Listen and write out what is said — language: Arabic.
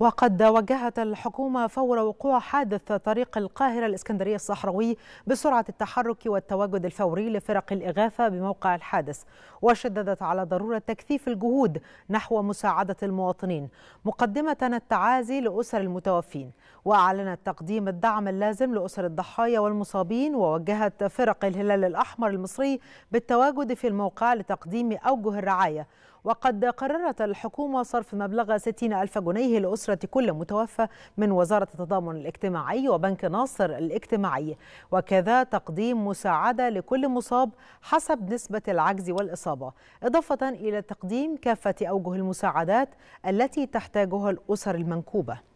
وقد وجهت الحكومة فور وقوع حادث طريق القاهرة الإسكندرية الصحراوي بسرعة التحرك والتواجد الفوري لفرق الإغاثة بموقع الحادث وشددت على ضرورة تكثيف الجهود نحو مساعدة المواطنين مقدمة التعازي لأسر المتوفين وأعلنت تقديم الدعم اللازم لأسر الضحايا والمصابين ووجهت فرق الهلال الأحمر المصري بالتواجد في الموقع لتقديم أوجه الرعاية وقد قررت الحكومة صرف مبلغ 60 ألف جنيه لأسرة كل متوفى من وزارة التضامن الاجتماعي وبنك ناصر الاجتماعي وكذا تقديم مساعدة لكل مصاب حسب نسبة العجز والإصابة إضافة إلى تقديم كافة أوجه المساعدات التي تحتاجها الأسر المنكوبة